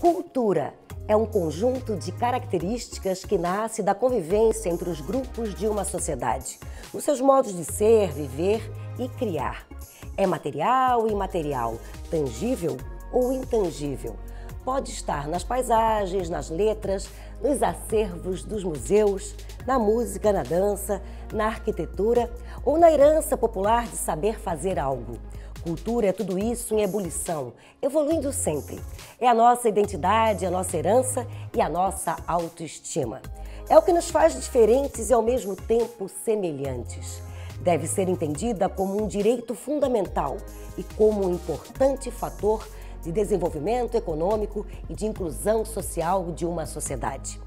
Cultura é um conjunto de características que nasce da convivência entre os grupos de uma sociedade, nos seus modos de ser, viver e criar. É material e imaterial, tangível ou intangível. Pode estar nas paisagens, nas letras, nos acervos dos museus, na música, na dança, na arquitetura ou na herança popular de saber fazer algo. Cultura é tudo isso em ebulição, evoluindo sempre é a nossa identidade, a nossa herança e a nossa autoestima. É o que nos faz diferentes e ao mesmo tempo semelhantes. Deve ser entendida como um direito fundamental e como um importante fator de desenvolvimento econômico e de inclusão social de uma sociedade.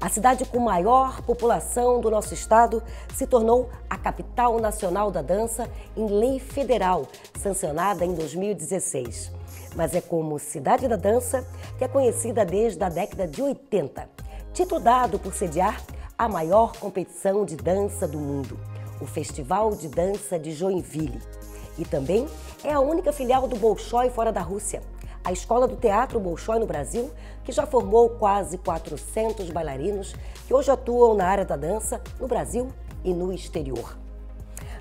A cidade com maior população do nosso estado se tornou a capital nacional da dança em lei federal, sancionada em 2016 mas é como Cidade da Dança, que é conhecida desde a década de 80, título dado por sediar a maior competição de dança do mundo, o Festival de Dança de Joinville. E também é a única filial do Bolshoi fora da Rússia, a Escola do Teatro Bolshoi no Brasil, que já formou quase 400 bailarinos que hoje atuam na área da dança no Brasil e no exterior.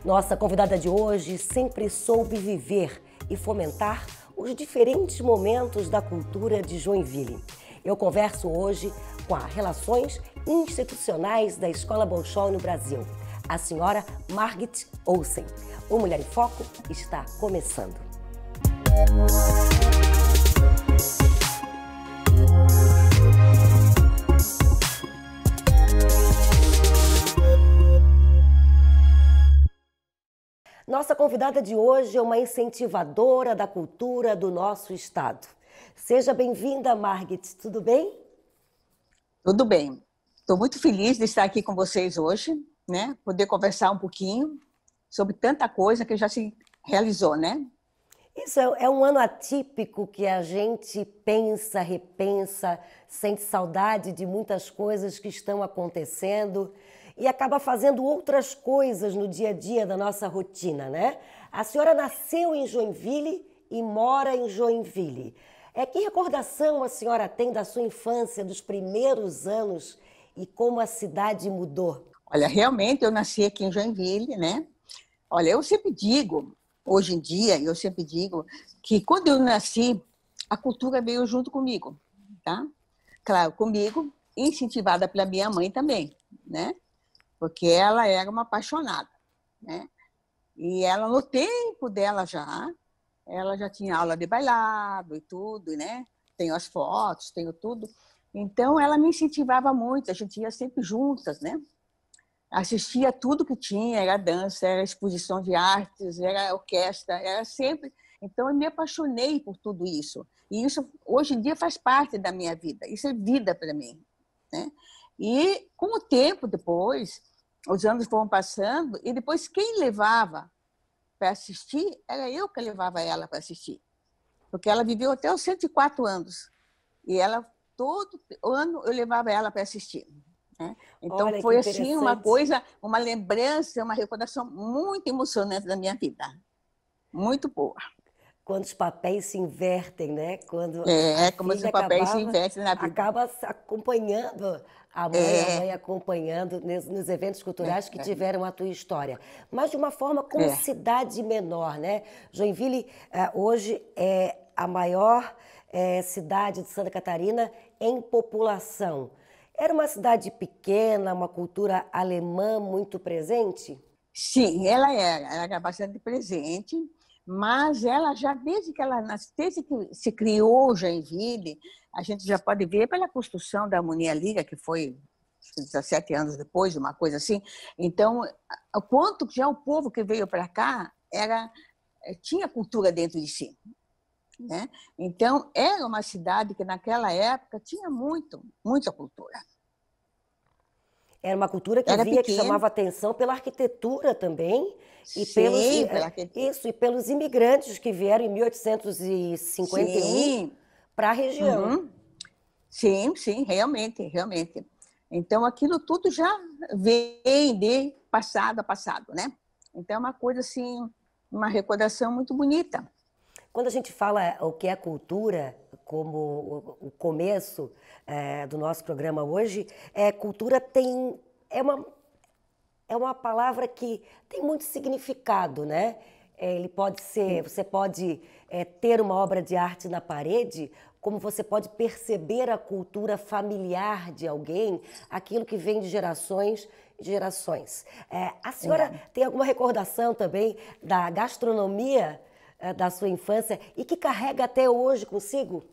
Nossa convidada de hoje sempre soube viver e fomentar os diferentes momentos da cultura de Joinville. Eu converso hoje com a Relações Institucionais da Escola Bolshoi no Brasil, a senhora Margit Olsen. O Mulher em Foco está começando. Música Nossa convidada de hoje é uma incentivadora da cultura do nosso estado. Seja bem-vinda, Margit. Tudo bem? Tudo bem. Estou muito feliz de estar aqui com vocês hoje, né? Poder conversar um pouquinho sobre tanta coisa que já se realizou, né? Isso é, é um ano atípico que a gente pensa, repensa, sente saudade de muitas coisas que estão acontecendo e acaba fazendo outras coisas no dia a dia da nossa rotina, né? A senhora nasceu em Joinville e mora em Joinville. É que recordação a senhora tem da sua infância, dos primeiros anos e como a cidade mudou? Olha, realmente eu nasci aqui em Joinville, né? Olha, eu sempre digo, hoje em dia, eu sempre digo que quando eu nasci, a cultura veio junto comigo, tá? Claro, comigo, incentivada pela minha mãe também, né? porque ela era uma apaixonada, né? E ela, no tempo dela já, ela já tinha aula de bailado e tudo, né? Tenho as fotos, tenho tudo. Então, ela me incentivava muito, a gente ia sempre juntas, né? Assistia tudo que tinha, era dança, era exposição de artes, era orquestra, era sempre... Então, eu me apaixonei por tudo isso. E isso, hoje em dia, faz parte da minha vida. Isso é vida para mim, né? E com o tempo depois, os anos foram passando e depois quem levava para assistir era eu que levava ela para assistir, porque ela viveu até os 104 anos e ela todo ano eu levava ela para assistir. Né? Então Olha, foi assim uma coisa, uma lembrança, uma recordação muito emocionante da minha vida, muito boa quando os papéis se invertem, né? Quando é, como os papéis acabava, se invertem na vida. Acaba acompanhando a mãe, é... a mãe acompanhando nos eventos culturais que tiveram a tua história. Mas de uma forma como é. cidade menor, né? Joinville eh, hoje é a maior eh, cidade de Santa Catarina em população. Era uma cidade pequena, uma cultura alemã muito presente? Sim, ela era, ela era bastante presente mas ela já desde que ela desde que se criou Joinville, a gente já pode ver pela construção da Harmonia Liga, que foi 17 anos depois, uma coisa assim. Então, o quanto já o povo que veio para cá era eh, tinha cultura dentro de si. Né? Então, era uma cidade que naquela época tinha muito, muita cultura. Era uma cultura que era via pequeno. que chamava atenção pela arquitetura também e Sim, pelos pela eh, arquitetura. isso e pelos imigrantes que vieram em 1851 para a região. Uhum. Sim, sim, realmente, realmente. Então, aquilo tudo já vem de passado a passado, né? Então, é uma coisa assim, uma recordação muito bonita. Quando a gente fala o que é cultura, como o começo é, do nosso programa hoje, é, cultura tem é uma, é uma palavra que tem muito significado, né? É, ele pode ser, você pode é, ter uma obra de arte na parede, como você pode perceber a cultura familiar de alguém, aquilo que vem de gerações e gerações. É, a senhora tem alguma recordação também da gastronomia é, da sua infância e que carrega até hoje consigo?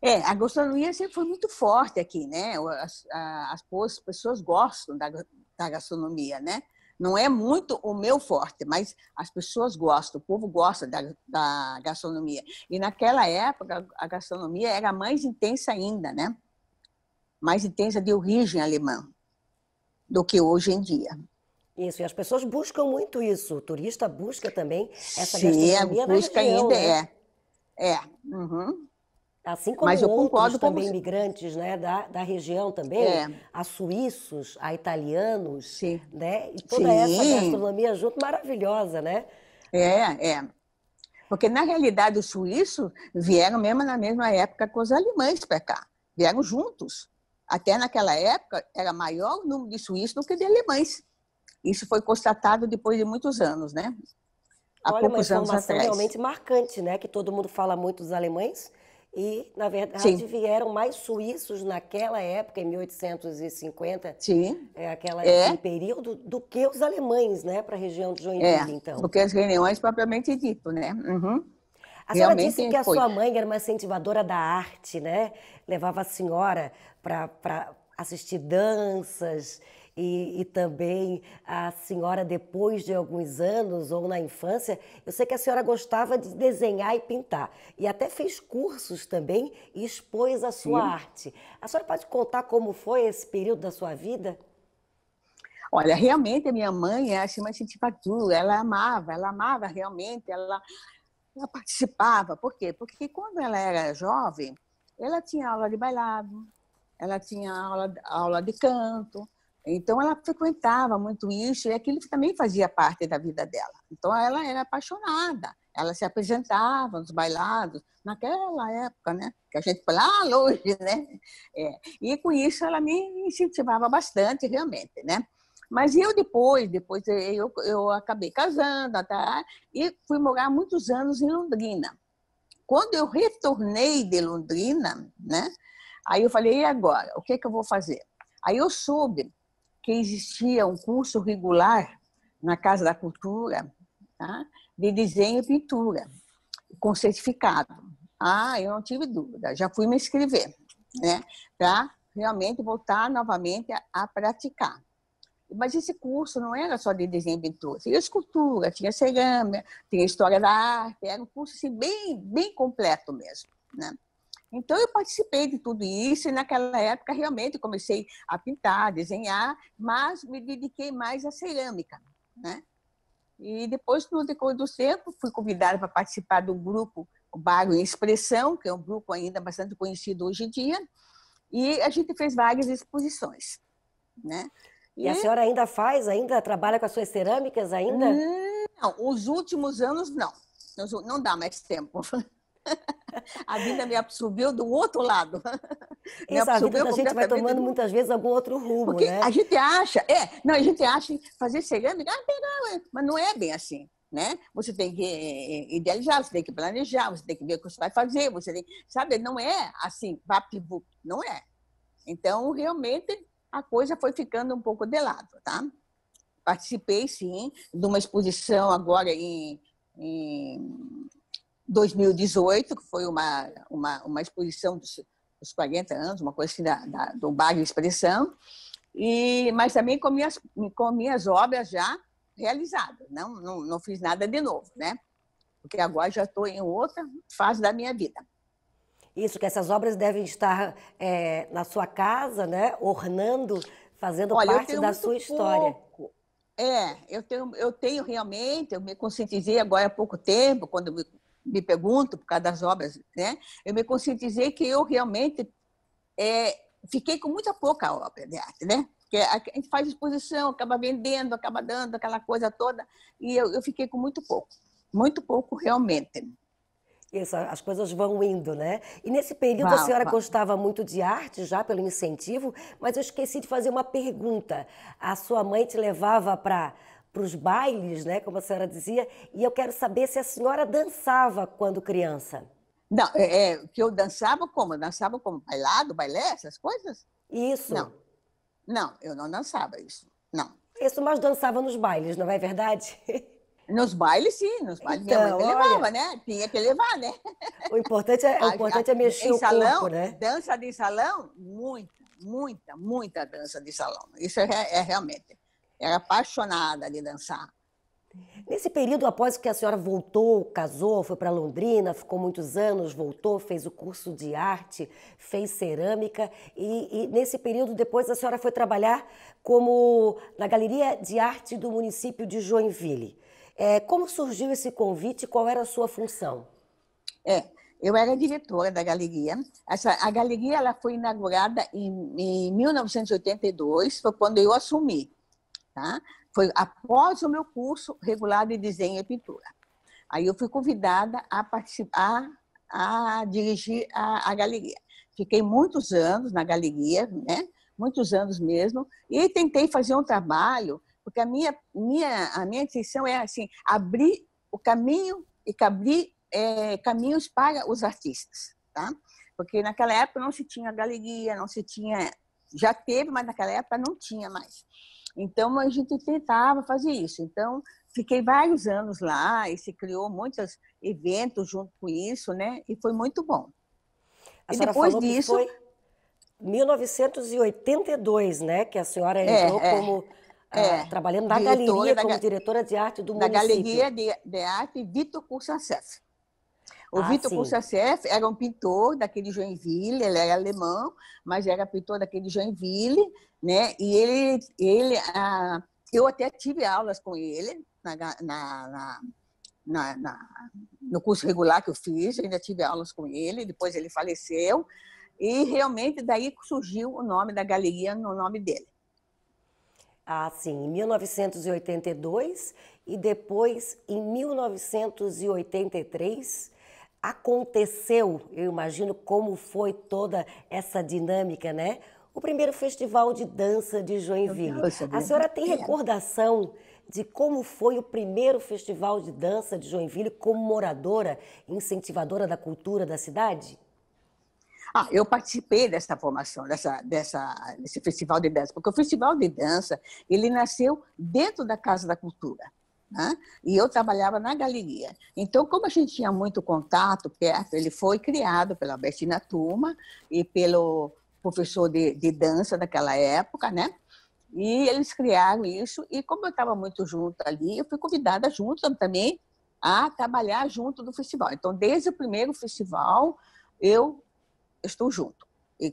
É, a gastronomia sempre foi muito forte aqui, né? As, as, pessoas gostam da, da gastronomia, né? Não é muito o meu forte, mas as pessoas gostam, o povo gosta da, da gastronomia. E naquela época, a gastronomia era mais intensa ainda, né? Mais intensa de origem alemã do que hoje em dia. Isso, e as pessoas buscam muito isso. O turista busca também essa Sim, gastronomia busca região, ainda né? é. É. Uhum. Assim como Mas eu outros também imigrantes né, da, da região também, é. a suíços, a italianos, Sim. né? E toda Sim. essa gastronomia junto, maravilhosa, né? É, é. Porque, na realidade, os suíços vieram mesmo na mesma época com os alemães para cá. Vieram juntos. Até naquela época, era maior o número de suíços do que de alemães. Isso foi constatado depois de muitos anos, né? Há Olha, poucos uma informação anos atrás. realmente marcante, né? Que todo mundo fala muito dos alemães, e, na verdade, Sim. vieram mais suíços naquela época, em 1850, Sim. É, aquela, é. aquele período, do que os alemães, né, para a região de Joinville, é, então. Porque as reuniões propriamente dito, né? Uhum. A senhora Realmente disse que a foi. sua mãe era uma incentivadora da arte, né? Levava a senhora para assistir danças e, e também a senhora, depois de alguns anos ou na infância, eu sei que a senhora gostava de desenhar e pintar e até fez cursos também e expôs a sua Sim. arte. A senhora pode contar como foi esse período da sua vida? Olha, realmente a minha mãe, a Shima Chichipatu, ela amava, ela amava realmente, ela, ela, participava. Por quê? Porque quando ela era jovem, ela tinha aula de bailado, ela tinha aula, aula de canto, então ela frequentava muito isso e aquilo também fazia parte da vida dela. Então ela era apaixonada. Ela se apresentava nos bailados naquela época, né? Que a gente foi ah, longe, né? É. E com isso ela me incentivava bastante, realmente, né? Mas eu depois, depois eu, eu acabei casando tá? e fui morar muitos anos em Londrina. Quando eu retornei de Londrina, né? Aí eu falei, e agora? O que, é que eu vou fazer? Aí eu soube que existia um curso regular na Casa da Cultura tá? de desenho e pintura, com certificado. Ah, eu não tive dúvida, já fui me inscrever, né? Para realmente voltar novamente a, a, praticar. Mas esse curso não era só de desenho e pintura, tinha escultura, tinha cerâmica, tinha história da arte, era um curso assim, bem, bem completo mesmo, né? Então, eu participei de tudo isso e, naquela época, realmente comecei a pintar, a desenhar, mas me dediquei mais à cerâmica, né? E depois, no decorrer do tempo, fui convidada para participar do grupo Bairro em Expressão, que é um grupo ainda bastante conhecido hoje em dia, e a gente fez várias exposições, né? E, e a senhora ainda faz, ainda trabalha com as suas cerâmicas ainda? Não, os últimos anos não. Não dá mais tempo. A vida me absorveu do outro lado. Exato, a gente vai tomando do... muitas vezes algum outro rumo, Porque né? A gente acha, é, não, a gente acha fazer cerâmica, ah, é, mas não é bem assim. Né? Você tem que eh, eh, idealizar, você tem que planejar, você tem que ver o que você vai fazer, você tem, sabe? Não é assim, vapivu, não é. Então, realmente, a coisa foi ficando um pouco de lado, tá? Participei, sim, de uma exposição agora em, em 2018, que foi uma, uma, uma exposição dos, dos 40 anos, uma coisa assim da, da, do Bar de Expressão, e, mas também com minhas, com minhas obras já realizadas, não, não, não fiz nada de novo, né? Porque agora já estou em outra fase da minha vida. Isso, que essas obras devem estar é, na sua casa, né? Ornando, fazendo Olha, parte da sua história. Pouco. É, eu tenho, eu tenho realmente, eu me conscientizei agora há pouco tempo, quando me me pergunto, por causa das obras, né? eu me conscientizei que eu realmente é, fiquei com muita pouca obra de arte, né? Porque a gente faz exposição, acaba vendendo, acaba dando aquela coisa toda, e eu, eu fiquei com muito pouco, muito pouco realmente. Isso, as coisas vão indo, né? E nesse período a senhora gostava muito de arte, já pelo incentivo, mas eu esqueci de fazer uma pergunta. A sua mãe te levava para para os bailes, né, como a senhora dizia, e eu quero saber se a senhora dançava quando criança. Não, é, é que eu dançava como? Eu dançava como bailado, bailé, essas coisas? Isso. Não, não, eu não dançava isso, não. Isso, mas dançava nos bailes, não é verdade? Nos bailes, sim, nos bailes então, minha mãe então, olha, levava, né? Tinha que levar, né? O importante é, o importante é mexer em o salão, corpo, né? Dança de salão, muita, muita, muita dança de salão. Isso é, é realmente era apaixonada de dançar. Nesse período, após que a senhora voltou, casou, foi para Londrina, ficou muitos anos, voltou, fez o curso de arte, fez cerâmica e, e, nesse período depois a senhora foi trabalhar como na Galeria de Arte do município de Joinville. É, como surgiu esse convite? Qual era a sua função? É, eu era diretora da galeria. Essa, a galeria ela foi inaugurada em, em 1982, foi quando eu assumi. Tá? Foi após o meu curso regular de desenho e pintura. Aí eu fui convidada a participar, a dirigir a, a galeria. Fiquei muitos anos na galeria, né? muitos anos mesmo, e tentei fazer um trabalho, porque a minha, minha, a minha intenção é assim, abrir o caminho e abrir é, caminhos para os artistas. Tá? Porque naquela época não se tinha galeria, não se tinha. Já teve, mas naquela época não tinha mais. Então, a gente tentava fazer isso. Então, fiquei vários anos lá e se criou muitos eventos junto com isso, né? E foi muito bom. A e depois disso. foi 1982, né? Que a senhora é, entrou é, como. Ah, é, trabalhando na galeria, como diretora de arte do museu. município. Na Galeria de, de Arte Vitor Curso Acesso. O ah, Vitor Kussasseff era um pintor daquele Joinville, ele era é alemão, mas era pintor daquele Joinville, né? E ele, ele ah, eu até tive aulas com ele na, na, na, na, no curso regular que eu fiz, ainda tive aulas com ele, depois ele faleceu, e realmente daí surgiu o nome da galeria no nome dele. Ah, sim, em 1982 e depois em 1983 aconteceu, eu imagino como foi toda essa dinâmica, né? O primeiro festival de dança de Joinville. A senhora tem recordação de como foi o primeiro festival de dança de Joinville como moradora, incentivadora da cultura da cidade? Ah, eu participei dessa formação, dessa, dessa, desse festival de dança, porque o festival de dança ele nasceu dentro da Casa da Cultura. Né? E eu trabalhava na galeria. Então, como a gente tinha muito contato perto, ele foi criado pela Bettina Turma e pelo professor de, de dança daquela época, né? E eles criaram isso. E como eu estava muito junto ali, eu fui convidada junto também a trabalhar junto do festival. Então, desde o primeiro festival, eu estou junto. E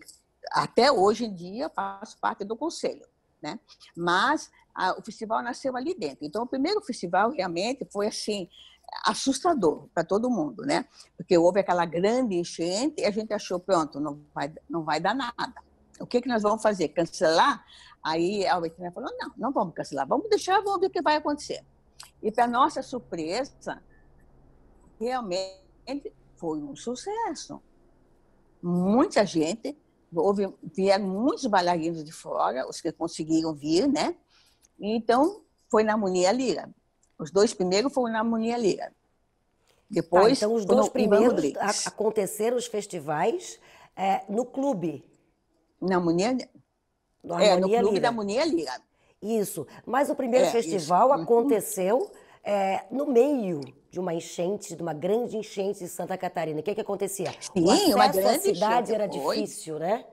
até hoje em dia, faço parte do conselho. Né? Mas a, o festival nasceu ali dentro. Então, o primeiro festival realmente foi assim assustador para todo mundo, né? Porque houve aquela grande enchente e a gente achou pronto, não vai, não vai dar nada. O que é que nós vamos fazer? Cancelar? Aí a Albertina falou não, não vamos cancelar, vamos deixar, vamos ver o que vai acontecer. E para nossa surpresa, realmente foi um sucesso. Muita gente, houve, vieram muitos bailarinos de fora, os que conseguiram vir, né? Então, foi na Munia Lira. Os dois primeiros foram na Munia Lira. Tá, Depois, tá, então os dois primeiros aconteceram os festivais é, no clube. Na Munia? No é, no clube Lira. da Munia Lira. Isso. Mas o primeiro é, festival isso. Uhum. aconteceu é, no meio de uma enchente, de uma grande enchente de Santa Catarina. O que, é que acontecia? Sim, o acesso uma grande à cidade enchente. era difícil, Oi. né?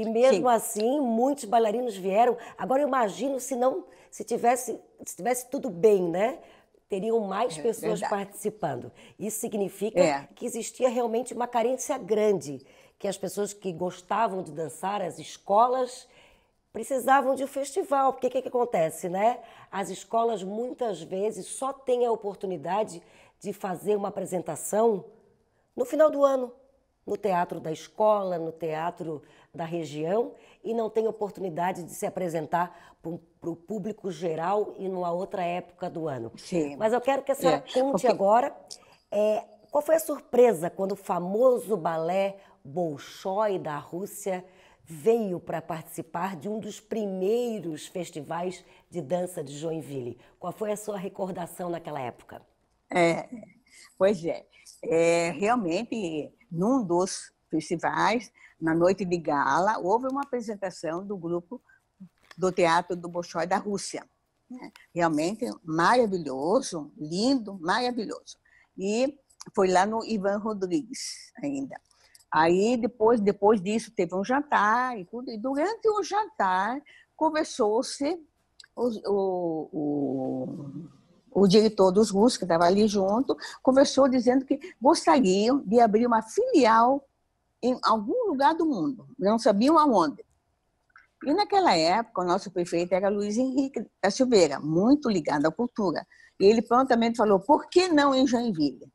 E mesmo Sim. assim, muitos bailarinos vieram. Agora eu imagino se não, se tivesse, se tivesse tudo bem, né? Teriam mais é, pessoas verdade. participando. Isso significa é. que existia realmente uma carência grande, que as pessoas que gostavam de dançar, as escolas, precisavam de um festival. Porque o que, que acontece, né? As escolas muitas vezes só têm a oportunidade de fazer uma apresentação no final do ano, no teatro da escola, no teatro da região e não tem oportunidade de se apresentar para o público geral e numa outra época do ano. Sim. Mas eu quero que a senhora é, conte porque... agora é, qual foi a surpresa quando o famoso balé Bolshoi da Rússia veio para participar de um dos primeiros festivais de dança de Joinville. Qual foi a sua recordação naquela época? É, pois é, é realmente num dos festivais, na noite de gala, houve uma apresentação do grupo do Teatro do Bolshoi da Rússia. Né? Realmente maravilhoso, lindo, maravilhoso. E foi lá no Ivan Rodrigues ainda. Aí depois, depois disso teve um jantar e tudo. E durante o jantar conversou-se o, o, o, o, diretor dos russos que estava ali junto conversou dizendo que gostariam de abrir uma filial em algum lugar do mundo, não sabiam aonde. E naquela época, o nosso prefeito era Luiz Henrique da Silveira, muito ligado à cultura. E ele prontamente falou: por que não em Joinville?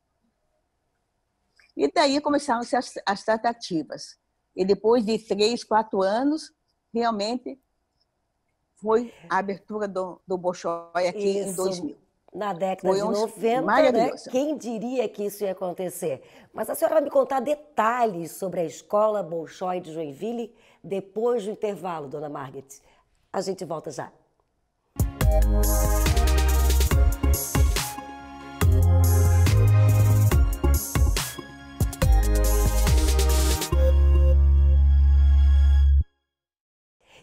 E daí começaram-se as, as tratativas. E depois de três, quatro anos, realmente foi a abertura do, do Bolshoi aqui Isso. em 2000 na década Foi de 90, né? quem diria que isso ia acontecer? Mas a senhora vai me contar detalhes sobre a escola Bolshoi de Joinville depois do intervalo, dona Margaret. A gente volta já.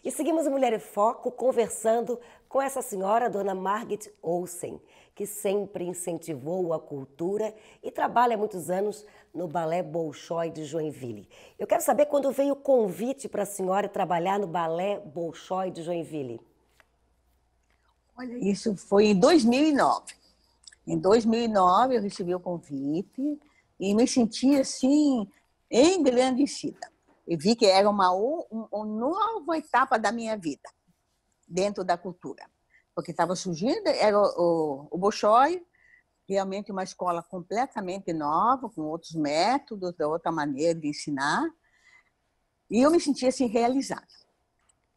E seguimos Mulher em Foco conversando com essa senhora, dona Margaret Olsen que sempre incentivou a cultura e trabalha há muitos anos no Balé Bolshoi de Joinville. Eu quero saber quando veio o convite para a senhora trabalhar no Balé Bolshoi de Joinville. Olha, isso foi em 2009. Em 2009 eu recebi o convite e me senti assim engrandecida. E vi que era uma, uma nova etapa da minha vida dentro da cultura porque estava surgindo, era o, o, o Bolshoi, realmente uma escola completamente nova, com outros métodos, de outra maneira de ensinar. E eu me senti assim realizada.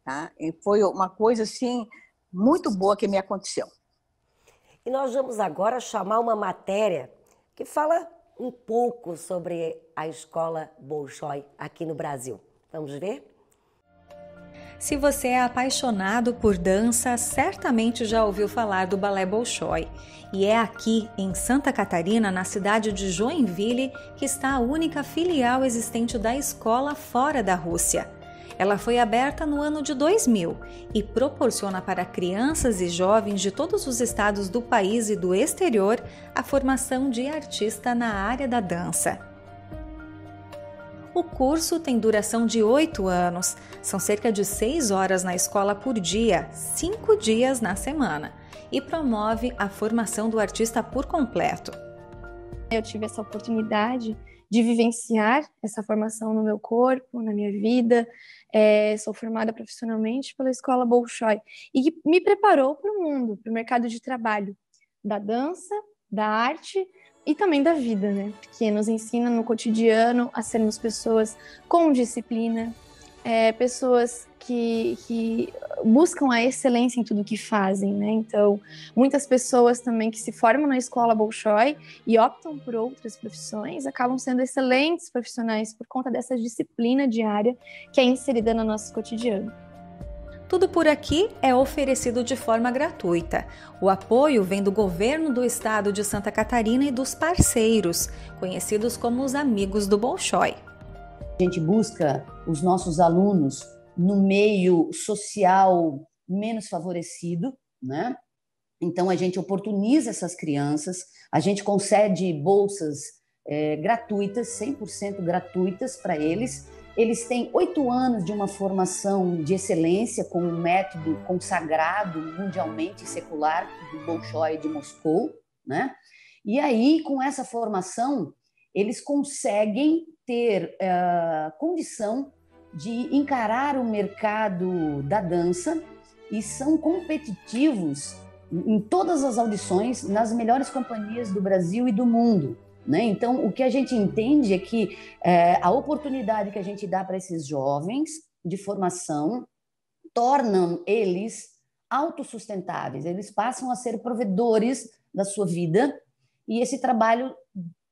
Tá? E foi uma coisa assim muito boa que me aconteceu. E nós vamos agora chamar uma matéria que fala um pouco sobre a escola Bolshoi aqui no Brasil. Vamos ver? Se você é apaixonado por dança, certamente já ouviu falar do Balé Bolshoi. E é aqui, em Santa Catarina, na cidade de Joinville, que está a única filial existente da escola fora da Rússia. Ela foi aberta no ano de 2000 e proporciona para crianças e jovens de todos os estados do país e do exterior a formação de artista na área da dança. O curso tem duração de oito anos, são cerca de seis horas na escola por dia, cinco dias na semana, e promove a formação do artista por completo. Eu tive essa oportunidade de vivenciar essa formação no meu corpo, na minha vida. É, sou formada profissionalmente pela Escola Bolshoi e que me preparou para o mundo, para o mercado de trabalho da dança, da arte, e também da vida, né? Porque nos ensina no cotidiano a sermos pessoas com disciplina, é, pessoas que, que, buscam a excelência em tudo que fazem, né? Então, muitas pessoas também que se formam na escola Bolshoi e optam por outras profissões acabam sendo excelentes profissionais por conta dessa disciplina diária que é inserida no nosso cotidiano. Tudo por aqui é oferecido de forma gratuita. O apoio vem do governo do estado de Santa Catarina e dos parceiros, conhecidos como os Amigos do Bolshoi. A gente busca os nossos alunos no meio social menos favorecido, né? Então a gente oportuniza essas crianças, a gente concede bolsas é, gratuitas, 100% gratuitas para eles, eles têm oito anos de uma formação de excelência com um método consagrado mundialmente secular do Bolshoi de Moscou, né? E aí, com essa formação, eles conseguem ter uh, condição de encarar o mercado da dança e são competitivos em todas as audições nas melhores companhias do Brasil e do mundo. Né? Então, o que a gente entende é que é, a oportunidade que a gente dá para esses jovens de formação tornam eles autossustentáveis, eles passam a ser provedores da sua vida e esse trabalho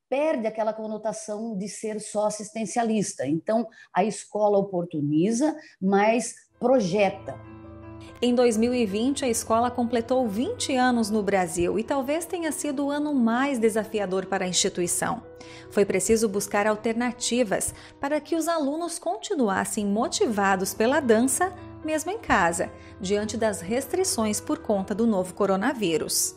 perde aquela conotação de ser só assistencialista. Então, a escola oportuniza, mas projeta. Em 2020, a escola completou 20 anos no Brasil e talvez tenha sido o ano mais desafiador para a instituição. Foi preciso buscar alternativas para que os alunos continuassem motivados pela dança, mesmo em casa, diante das restrições por conta do novo coronavírus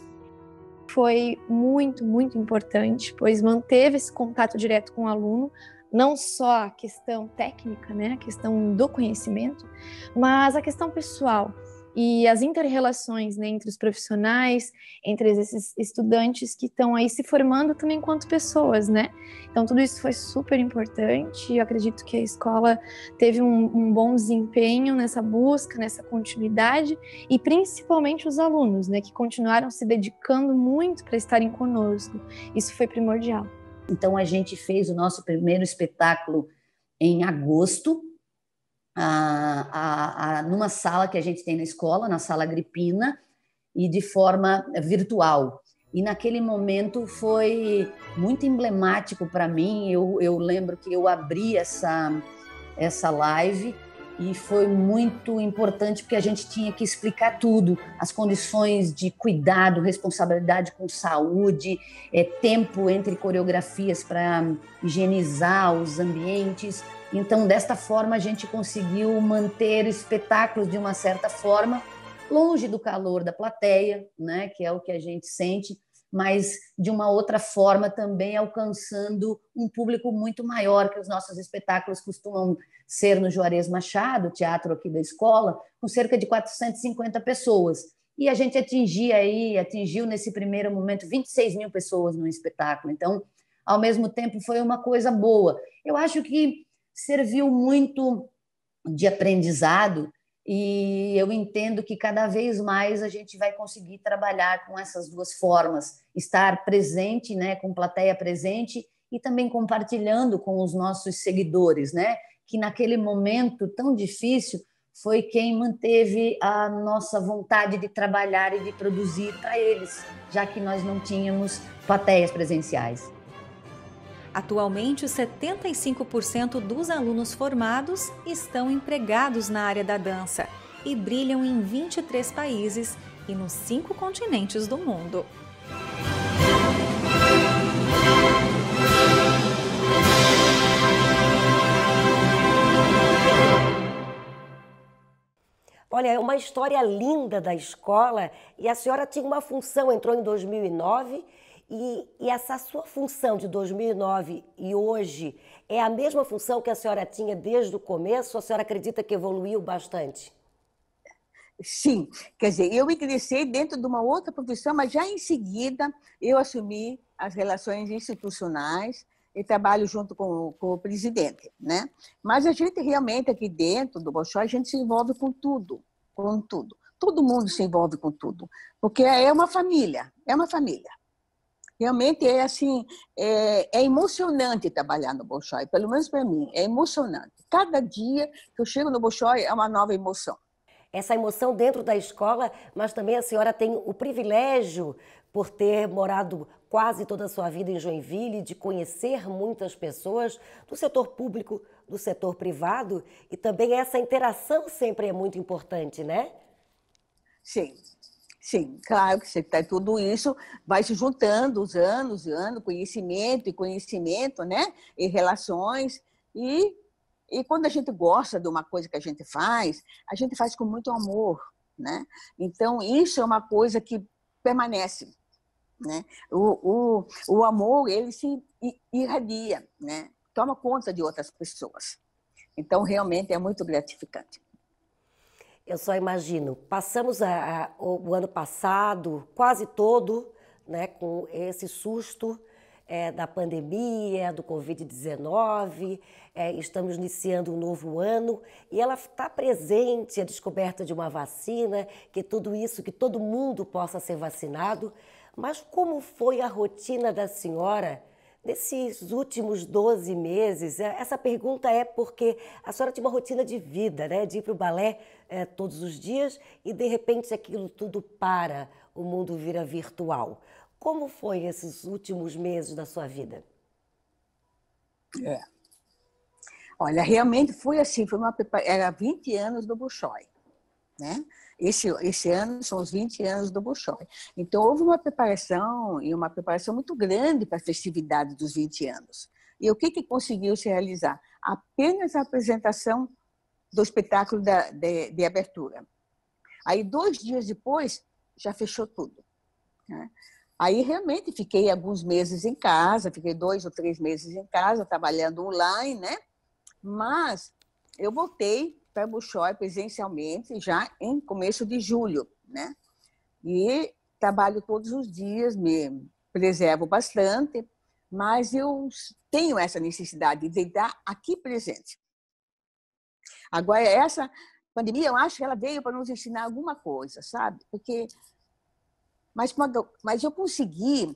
foi muito, muito importante, pois manteve esse contato direto com o aluno, não só a questão técnica, né, a questão do conhecimento, mas a questão pessoal e as interrelações né, entre os profissionais, entre esses estudantes que estão aí se formando também enquanto pessoas, né? Então tudo isso foi super importante. Eu acredito que a escola teve um, um bom desempenho nessa busca, nessa continuidade e principalmente os alunos, né, que continuaram se dedicando muito para estarem conosco. Isso foi primordial. Então a gente fez o nosso primeiro espetáculo em agosto a, a, numa sala que a gente tem na escola, na sala Agripina, e de forma virtual. E naquele momento foi muito emblemático para mim. Eu, eu lembro que eu abri essa, essa live e foi muito importante porque a gente tinha que explicar tudo: as condições de cuidado, responsabilidade com saúde, é, tempo entre coreografias para higienizar os ambientes, então, desta forma, a gente conseguiu manter espetáculos de uma certa forma, longe do calor da plateia, né, que é o que a gente sente, mas de uma outra forma também alcançando um público muito maior, que os nossos espetáculos costumam ser no Juarez Machado, teatro aqui da escola, com cerca de 450 pessoas. E a gente atingia aí, atingiu nesse primeiro momento 26 mil pessoas no espetáculo. Então, ao mesmo tempo, foi uma coisa boa. Eu acho que serviu muito de aprendizado e eu entendo que cada vez mais a gente vai conseguir trabalhar com essas duas formas, estar presente, né, com plateia presente e também compartilhando com os nossos seguidores, né, que naquele momento tão difícil foi quem manteve a nossa vontade de trabalhar e de produzir para eles, já que nós não tínhamos plateias presenciais. Atualmente, 75% dos alunos formados estão empregados na área da dança e brilham em 23 países e nos cinco continentes do mundo. Olha, é uma história linda da escola e a senhora tinha uma função, entrou em 2009 e, e, essa sua função de 2009 e hoje é a mesma função que a senhora tinha desde o começo? A senhora acredita que evoluiu bastante? Sim, quer dizer, eu ingressei dentro de uma outra profissão, mas já em seguida eu assumi as relações institucionais e trabalho junto com, com o presidente, né? Mas a gente realmente aqui dentro do Bolshoi, a gente se envolve com tudo, com tudo. Todo mundo se envolve com tudo, porque é uma família, é uma família. Realmente é assim, é, é emocionante trabalhar no Bolshoi, pelo menos para mim, é emocionante. Cada dia que eu chego no Bolshoi é uma nova emoção. Essa emoção dentro da escola, mas também a senhora tem o privilégio por ter morado quase toda a sua vida em Joinville, de conhecer muitas pessoas do setor público, do setor privado, e também essa interação sempre é muito importante, né? Sim, Sim, claro que você tem tá, tudo isso, vai se juntando os anos e anos, conhecimento e conhecimento, né? E relações. E, e quando a gente gosta de uma coisa que a gente faz, a gente faz com muito amor, né? Então, isso é uma coisa que permanece, né? O, o, o amor, ele se irradia, né? Toma conta de outras pessoas. Então, realmente é muito gratificante. Eu só imagino. Passamos a, a, o, ano passado quase todo né, com esse susto é, da pandemia, do Covid-19. É, estamos iniciando um novo ano e ela está presente a descoberta de uma vacina, que tudo isso, que todo mundo possa ser vacinado. Mas como foi a rotina da senhora? Nesses últimos 12 meses, é, essa pergunta é porque a senhora tinha uma rotina de vida, né? De ir para o balé é, todos os dias e de repente aquilo tudo para, o mundo vira virtual. Como foi esses últimos meses da sua vida? É. Olha, realmente foi assim, foi uma era 20 anos do Buchói, né? Esse, esse ano são os 20 anos do Buchói. Então houve uma preparação e uma preparação muito grande para a festividade dos 20 anos. E o que que conseguiu se realizar? Apenas a apresentação do espetáculo da, de, de, abertura. Aí, dois dias depois, já fechou tudo. Né? Aí, realmente, fiquei alguns meses em casa, fiquei dois ou três meses em casa, trabalhando online, né? Mas eu voltei para Buxói presencialmente já em começo de julho, né? E trabalho todos os dias, me preservo bastante, mas eu tenho essa necessidade de estar aqui presente. Agora, essa pandemia, eu acho que ela veio para nos ensinar alguma coisa, sabe? Porque. Mas, mas eu consegui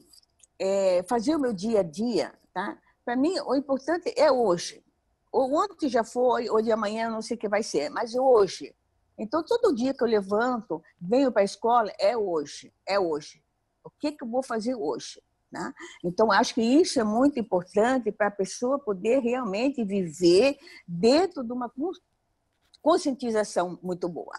é, fazer o meu dia a dia, tá? Para mim, o importante é hoje. Ou ontem já foi, ou de amanhã, não sei o que vai ser, mas é hoje. Então, todo dia que eu levanto, venho para a escola, é hoje, é hoje. O que, que eu vou fazer hoje? Né? Então, acho que isso é muito importante para a pessoa poder realmente viver dentro de uma conscientização muito boa.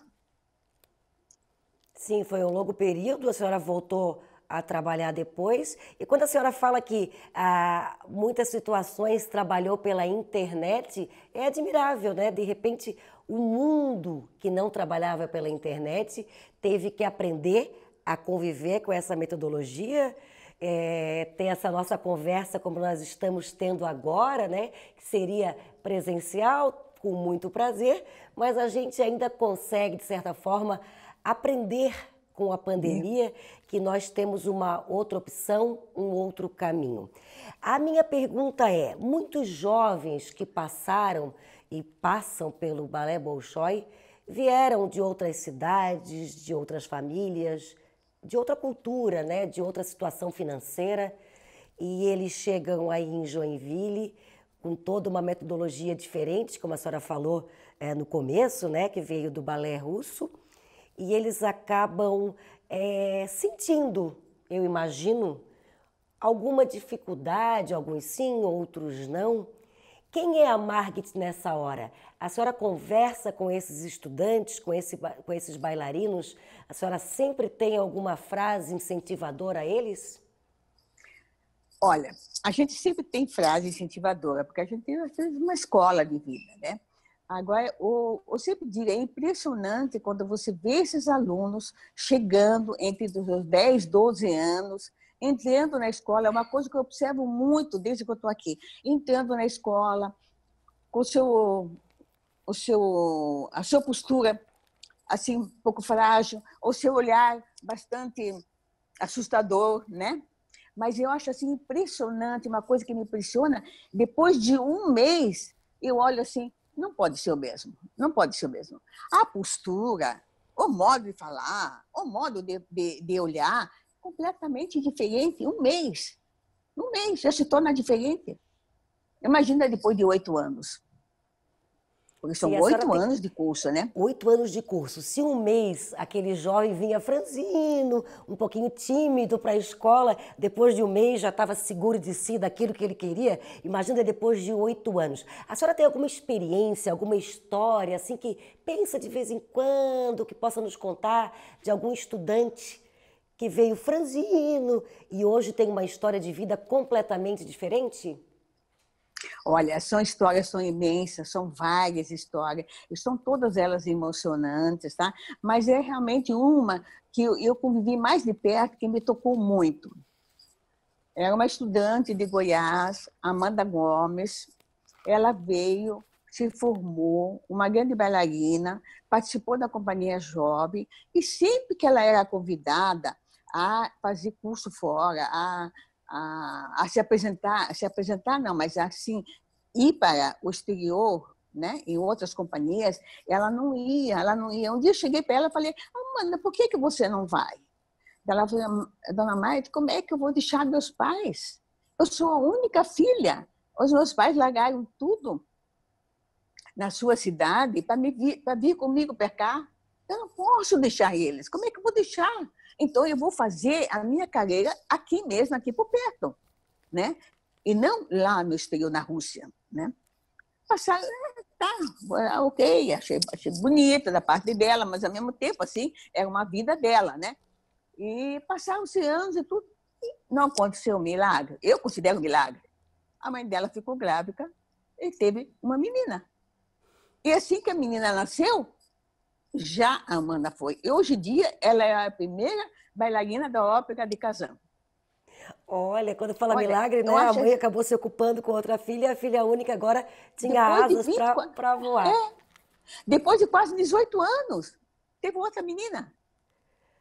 Sim, foi um longo período, a senhora voltou a trabalhar depois. E quando a senhora fala que ah, muitas situações trabalhou pela internet, é admirável, né? De repente, o mundo que não trabalhava pela internet teve que aprender a conviver com essa metodologia. É, ter essa nossa conversa como nós estamos tendo agora, né? Que seria presencial, com muito prazer, mas a gente ainda consegue, de certa forma, aprender com a pandemia que nós temos uma outra opção, um outro caminho. A minha pergunta é: muitos jovens que passaram e passam pelo Balé Bolshoi vieram de outras cidades, de outras famílias, de outra cultura, né, de outra situação financeira, e eles chegam aí em Joinville com toda uma metodologia diferente, como a senhora falou é, no começo, né, que veio do balé russo, e eles acabam é, sentindo, eu imagino, alguma dificuldade, alguns sim, outros não. Quem é a Margit nessa hora? A senhora conversa com esses estudantes, com, esse, com esses bailarinos? A senhora sempre tem alguma frase incentivadora a eles? Olha, a gente sempre tem frase incentivadora, porque a gente tem uma escola de vida, né? Agora, eu, eu sempre digo, é impressionante quando você vê esses alunos chegando entre os 10, 12 anos, entrando na escola, é uma coisa que eu observo muito desde que eu estou aqui, entrando na escola, com seu, o seu, a sua postura, assim, um pouco frágil, o seu olhar bastante assustador, né? Mas eu acho assim impressionante, uma coisa que me impressiona, depois de um mês, eu olho assim, não pode ser o mesmo, não pode ser o mesmo. A postura, o modo de falar, o modo de, de, de olhar, completamente diferente, um mês. Um mês já se torna diferente. Imagina depois de oito anos. Porque são oito anos de curso, né? Oito anos de curso. Se um mês aquele jovem vinha franzino, um pouquinho tímido para a escola, depois de um mês já estava seguro de si, daquilo que ele queria, imagina depois de oito anos. A senhora tem alguma experiência, alguma história, assim, que pensa de vez em quando, que possa nos contar de algum estudante que veio franzino e hoje tem uma história de vida completamente diferente? Olha, são histórias, são imensas, são várias histórias, e são todas elas emocionantes, tá? Mas é realmente uma que eu convivi mais de perto, que me tocou muito. Era uma estudante de Goiás, Amanda Gomes. Ela veio, se formou, uma grande bailarina, participou da companhia jovem, e sempre que ela era convidada a fazer curso fora, a a, ah, a se apresentar, se apresentar não, mas assim ir para o exterior, né, em outras companhias, ela não ia, ela não ia. Um dia eu cheguei para ela e falei, Amanda, por que, que você não vai? Ela falou, dona Maite, como é que eu vou deixar meus pais? Eu sou a única filha. Os meus pais largaram tudo na sua cidade para vir, vir comigo para cá. Eu não posso deixar eles. Como é que eu vou deixar? Então, eu vou fazer a minha carreira aqui mesmo, aqui por perto, né? E não lá no exterior, na Rússia, né? Passar, é, tá, é, ok, achei, achei bonita da parte dela, mas ao mesmo tempo, assim, era uma vida dela, né? E passaram-se anos e tudo, e não aconteceu um milagre. Eu considero um milagre. A mãe dela ficou grávida e teve uma menina. E assim que a menina nasceu, já a Amanda foi. E hoje em dia, ela é a primeira bailarina da ópera de Kazan. Olha, quando fala Olha, milagre, né? Acho... A mãe acabou se ocupando com outra filha, a filha única agora tinha Depois asas para voar. É. Depois de quase 18 anos, teve outra menina.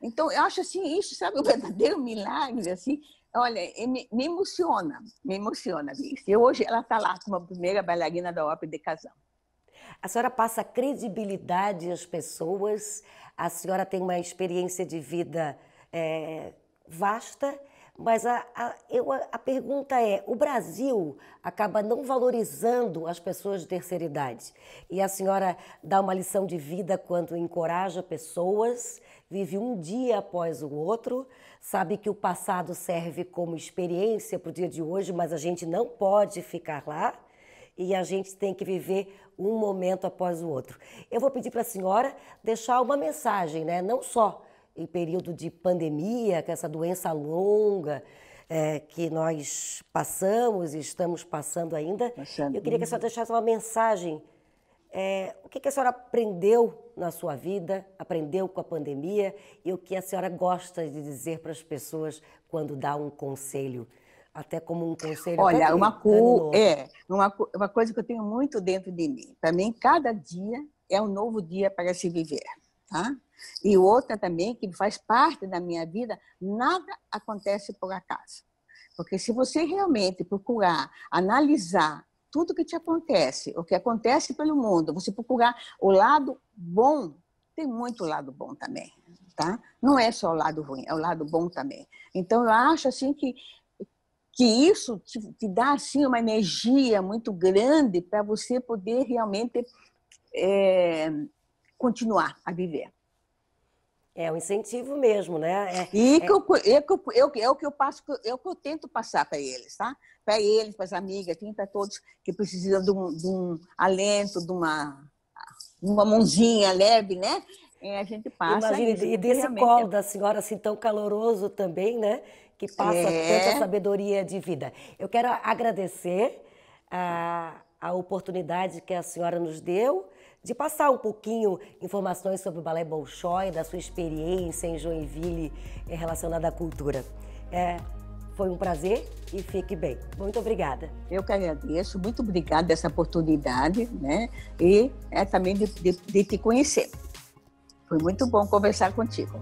Então, eu acho assim, isso, sabe, o verdadeiro milagre, assim. Olha, me, me emociona, me emociona, E Hoje ela está lá como a primeira bailarina da ópera de Casal. A senhora passa credibilidade às pessoas, a senhora tem uma experiência de vida é, vasta, mas a, a, eu, a pergunta é: o Brasil acaba não valorizando as pessoas de terceira idade. E a senhora dá uma lição de vida quando encoraja pessoas, vive um dia após o outro, sabe que o passado serve como experiência para o dia de hoje, mas a gente não pode ficar lá e a gente tem que viver um momento após o outro. Eu vou pedir para a senhora deixar uma mensagem, né? não só em período de pandemia, com essa doença longa é, que nós passamos e estamos passando ainda. Passando. Eu queria que a senhora deixasse uma mensagem. É, o que, que a senhora aprendeu na sua vida, aprendeu com a pandemia e o que a senhora gosta de dizer para as pessoas quando dá um conselho até como um conselho. Olha, uma, co é, uma, uma coisa que eu tenho muito dentro de mim. Para mim, cada dia é um novo dia para se viver. Tá? E outra também que faz parte da minha vida, nada acontece por acaso. Porque se você realmente procurar analisar tudo que te acontece, o que acontece pelo mundo, você procurar o lado bom, tem muito lado bom também, tá? Não é só o lado ruim, é o lado bom também. Então eu acho assim que que isso te, te dá assim uma energia muito grande para você poder realmente é, continuar a viver. É um incentivo mesmo, né? É, e é... Que é, eu, eu, é o que eu passo, é o que eu tento passar para eles, tá? Para eles, para as amigas, assim, para todos que precisam de um, de um alento, de uma, uma mãozinha leve, né? É, a gente passa. Imagina, e desse colo da senhora assim tão caloroso também, né? que passa é. tanta sabedoria de vida. Eu quero agradecer a, ah, a oportunidade que a senhora nos deu de passar um pouquinho informações sobre o Balé Bolshoi, da sua experiência em Joinville eh, relacionada à cultura. É, foi um prazer e fique bem. Muito obrigada. Eu que agradeço, muito obrigada dessa oportunidade, né? E é também de, de, de te conhecer. Foi muito bom conversar contigo.